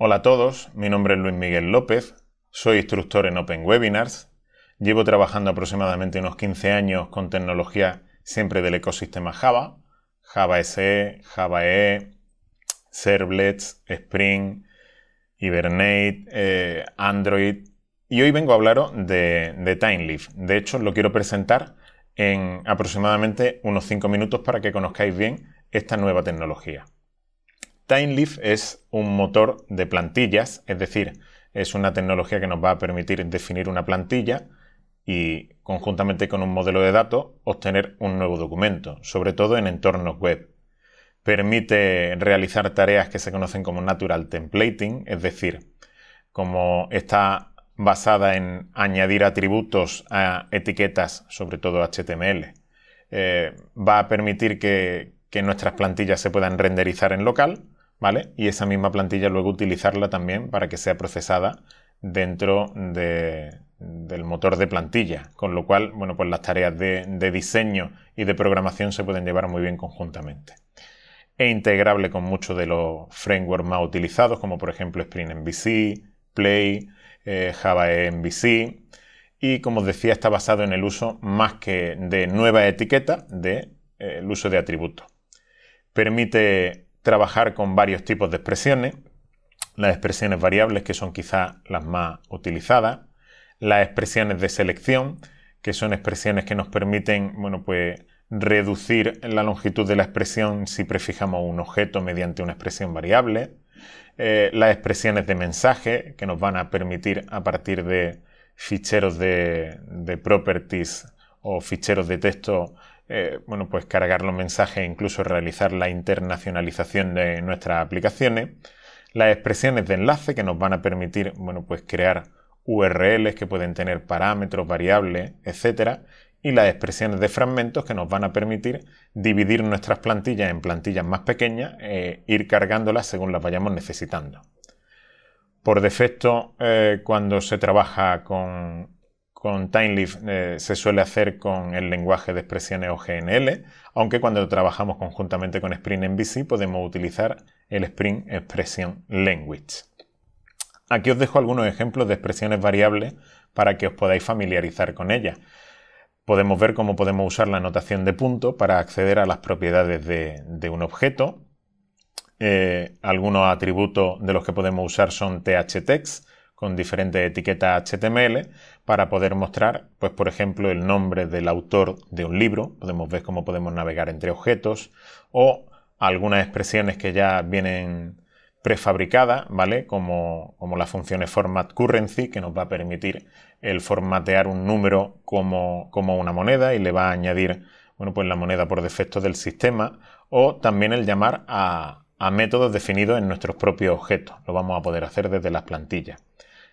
Hola a todos, mi nombre es Luis Miguel López, soy instructor en Open Webinars, llevo trabajando aproximadamente unos 15 años con tecnología siempre del ecosistema Java, Java SE, Java EE, Servlets, Spring, Hibernate, eh, Android. Y hoy vengo a hablaros de, de TimeLeaf. De hecho, lo quiero presentar en aproximadamente unos 5 minutos para que conozcáis bien esta nueva tecnología. Timelift es un motor de plantillas, es decir, es una tecnología que nos va a permitir definir una plantilla y conjuntamente con un modelo de datos obtener un nuevo documento, sobre todo en entornos web. Permite realizar tareas que se conocen como natural templating, es decir, como está basada en añadir atributos a etiquetas, sobre todo HTML, eh, va a permitir que nuestras plantillas se puedan renderizar en local y esa misma plantilla luego utilizarla también para que sea procesada dentro del motor de plantilla, con lo cual, bueno, pues las tareas de, diseño y de programación se pueden llevar muy bien conjuntamente. Es integrable con muchos de los frameworks más utilizados, como por ejemplo Spring MVC, Play, eh, Java MVC, y como os decía, está basado en el uso más que de nueva etiqueta, de eh, el uso de atributos. Permite trabajar con varios tipos de expresiones. Las expresiones variables, que son quizás las más utilizadas. Las expresiones de selección, que son expresiones que nos permiten, bueno, pues reducir la longitud de la expresión si prefijamos un objeto mediante una expresión variable. Eh, las expresiones de mensaje, que nos van a permitir a partir de ficheros de, de properties o ficheros de texto, eh, bueno, pues cargar los mensajes e incluso realizar la internacionalización de nuestras aplicaciones. Las expresiones de enlace que nos van a permitir, bueno, pues crear URLs que pueden tener parámetros, variables, etc. Y las expresiones de fragmentos que nos van a permitir dividir nuestras plantillas en plantillas más pequeñas e ir cargándolas según las vayamos necesitando. Por defecto, eh, cuando se trabaja con con Timelift eh, se suele hacer con el lenguaje de expresiones OGNL, aunque cuando trabajamos conjuntamente con Spring MVC podemos utilizar el Spring Expression Language. Aquí os dejo algunos ejemplos de expresiones variables para que os podáis familiarizar con ellas. Podemos ver cómo podemos usar la notación de punto para acceder a las propiedades de, un objeto. Eh, algunos atributos de los que podemos usar son THText, con diferentes etiquetas HTML para poder mostrar, pues por ejemplo, el nombre del autor de un libro, podemos ver cómo podemos navegar entre objetos o algunas expresiones que ya vienen prefabricadas, ¿vale? Como, como las funciones format currency, que nos va a permitir el formatear un número como, una moneda y le va a añadir, bueno, pues la moneda por defecto del sistema, o también el llamar a métodos definidos en nuestros propios objetos. Lo vamos a poder hacer desde las plantillas.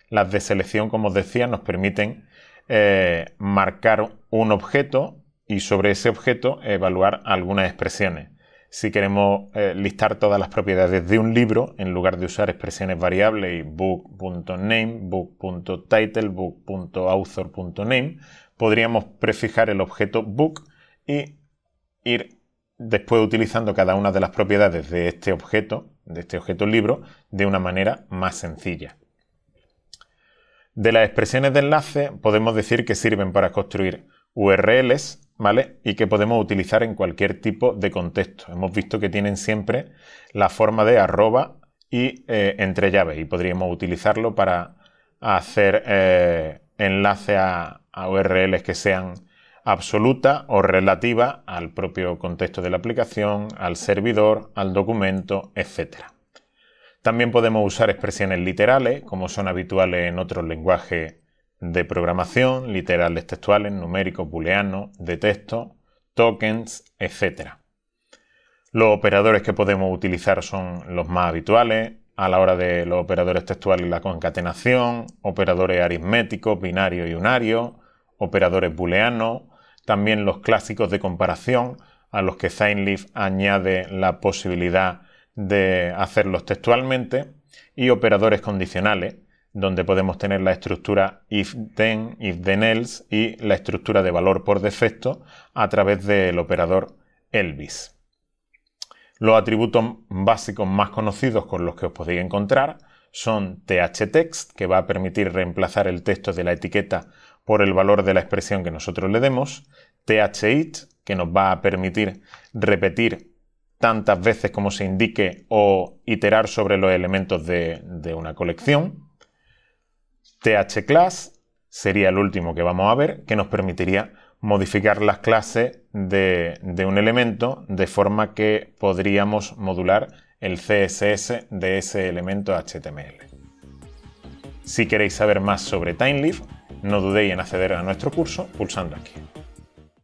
Las de selección, como os decía, nos permiten eh, marcar un objeto y sobre ese objeto evaluar algunas expresiones. Si queremos eh, listar todas las propiedades de un libro, en lugar de usar expresiones variables y book.name, book.title, book.author.name, podríamos prefijar el objeto book y ir después utilizando cada una de las propiedades de este objeto, de este objeto libro, de una manera más sencilla. De las expresiones de enlace podemos decir que sirven para construir URLs, ¿vale? Y que podemos utilizar en cualquier tipo de contexto. Hemos visto que tienen siempre la forma de arroba y eh, entre llaves y podríamos utilizarlo para hacer enlaces eh, enlace a, URLs que sean absoluta o relativa al propio contexto de la aplicación, al servidor, al documento, etcétera. También podemos usar expresiones literales, como son habituales en otros lenguajes de programación, literales textuales, numéricos, booleanos, de texto, tokens, etc. Los operadores que podemos utilizar son los más habituales, a la hora de los operadores textuales la concatenación, operadores aritméticos, binario y unario, operadores booleanos, también los clásicos de comparación, a los que Zainleaf añade la posibilidad de hacerlos textualmente y operadores condicionales, donde podemos tener la estructura if then, if then else y la estructura de valor por defecto a través del operador Elvis. Los atributos básicos más conocidos con los que os podéis encontrar son THText, que va a permitir reemplazar el texto de la etiqueta por el valor de la expresión que nosotros le demos, THIT, que nos va a permitir repetir tantas veces como se indique o iterar sobre los elementos de, una colección. THClass sería el último que vamos a ver, que nos permitiría modificar las clases de, de, un elemento de forma que podríamos modular el CSS de ese elemento HTML. Si queréis saber más sobre TimeLeaf, no dudéis en acceder a nuestro curso pulsando aquí.